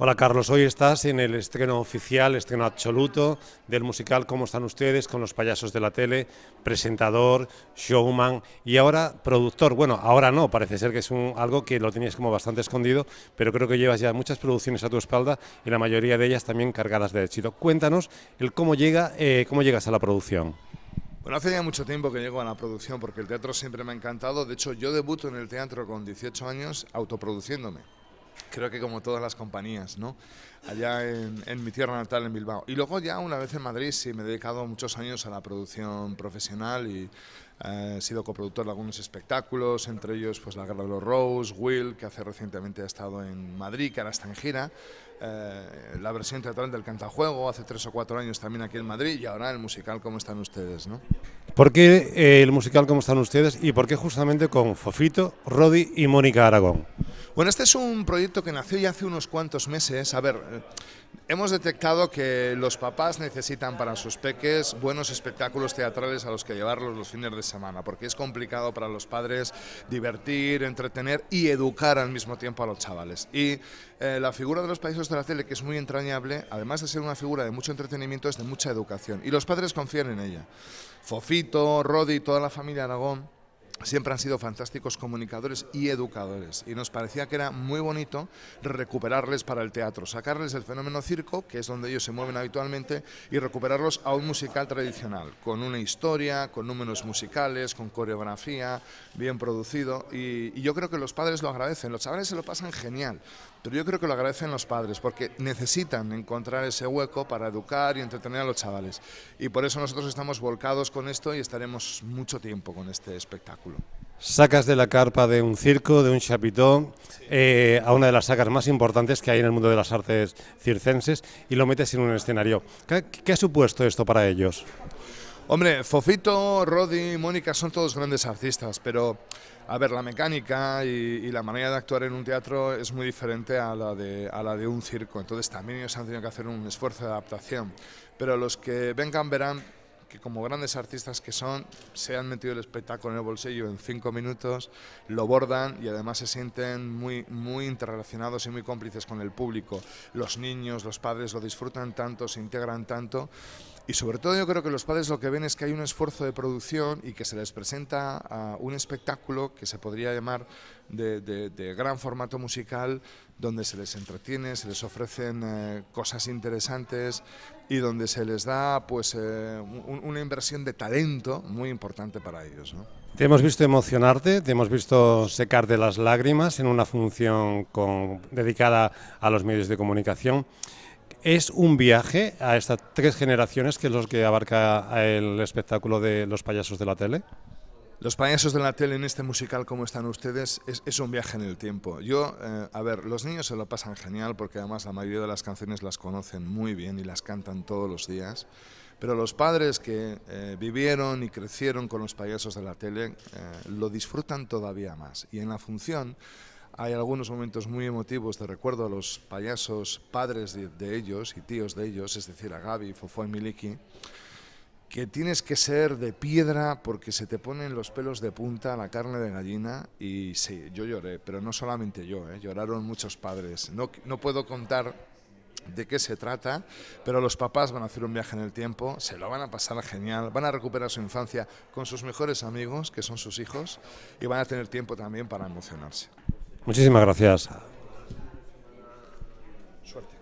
Hola Carlos, hoy estás en el estreno oficial, estreno absoluto del musical ¿Cómo están ustedes? con los payasos de la tele, presentador, showman y ahora productor. Bueno, ahora no, parece ser que es un, algo que lo tenías como bastante escondido, pero creo que llevas ya muchas producciones a tu espalda y la mayoría de ellas también cargadas de éxito. Cuéntanos el cómo, llega, eh, cómo llegas a la producción. Bueno, hace ya mucho tiempo que llego a la producción porque el teatro siempre me ha encantado. De hecho, yo debuto en el teatro con 18 años autoproduciéndome creo que como todas las compañías, ¿no? Allá en, mi tierra natal, en Bilbao. Y luego ya una vez en Madrid sí me he dedicado muchos años a la producción profesional y eh, he sido coproductor de algunos espectáculos, entre ellos pues La Guerra de los Rose, Will, que hace recientemente ha estado en Madrid, que ahora está en gira, eh, la versión teatral del Cantajuego hace tres o cuatro años también aquí en Madrid y ahora el musical ¿Cómo están ustedes? ¿no? ¿Por qué eh, el musical ¿Cómo están ustedes? y por qué justamente con Fofito, Rodi y Mónica Aragón? Bueno, este es un proyecto que nació ya hace unos cuantos meses. A ver, eh, hemos detectado que los papás necesitan para sus peques buenos espectáculos teatrales a los que llevarlos los fines de semana, porque es complicado para los padres divertir, entretener y educar al mismo tiempo a los chavales. Y la figura de los países de la tele, que es muy entrañable, además de ser una figura de mucho entretenimiento, es de mucha educación. Y los padres confían en ella. Fofito, Rodi, toda la familia Aragón siempre han sido fantásticos comunicadores y educadores y nos parecía que era muy bonito recuperarles para el teatro, sacarles el fenómeno circo, que es donde ellos se mueven habitualmente, y recuperarlos a un musical tradicional, con una historia, con números musicales, con coreografía, bien producido y, y yo creo que los padres lo agradecen, los chavales se lo pasan genial, pero yo creo que lo agradecen los padres porque necesitan encontrar ese hueco para educar y entretener a los chavales y por eso nosotros estamos volcados con esto y estaremos mucho tiempo con este espectáculo. Sacas de la carpa de un circo, de un chapitó, eh, a una de las sacas más importantes que hay en el mundo de las artes circenses y lo metes en un escenario. ¿Qué, ha supuesto esto para ellos? Hombre, Fofito, y Mónica son todos grandes artistas, pero a ver, la mecánica y, la manera de actuar en un teatro es muy diferente a la, de, a la de un circo, entonces también ellos han tenido que hacer un esfuerzo de adaptación. Pero los que vengan verán que como grandes artistas que son, se han metido el espectáculo en el bolsillo en cinco minutos, lo bordan y además se sienten muy, muy interrelacionados y muy cómplices con el público. Los niños, los padres lo disfrutan tanto, se integran tanto y sobre todo yo creo que los padres lo que ven es que hay un esfuerzo de producción y que se les presenta un espectáculo que se podría llamar de, gran formato musical, donde se les entretiene, se les ofrecen eh, cosas interesantes y donde se les da pues eh, una inversión de talento muy importante para ellos. Te hemos visto emocionarte, te hemos visto secarte las lágrimas en una función dedicada a los medios de comunicación. Es un viaje a estas tres generaciones que es los que abarca el espectáculo de los payasos de la tele. Los payasos de la tele en este musical, como están ustedes, es, un viaje en el tiempo. Yo, eh, a ver, los niños se lo pasan genial porque además la mayoría de las canciones las conocen muy bien y las cantan todos los días. Pero los padres que eh, vivieron y crecieron con los payasos de la tele eh, lo disfrutan todavía más. Y en la función hay algunos momentos muy emotivos de recuerdo a los payasos padres de, ellos y tíos de ellos, es decir, a Gaby, Fofó y Miliki, que tienes que ser de piedra porque se te ponen los pelos de punta, la carne de gallina y sí, yo lloré, pero no solamente yo, ¿eh? lloraron muchos padres. No, no puedo contar de qué se trata, pero los papás van a hacer un viaje en el tiempo, se lo van a pasar genial, van a recuperar su infancia con sus mejores amigos, que son sus hijos, y van a tener tiempo también para emocionarse. Muchísimas gracias. Suerte.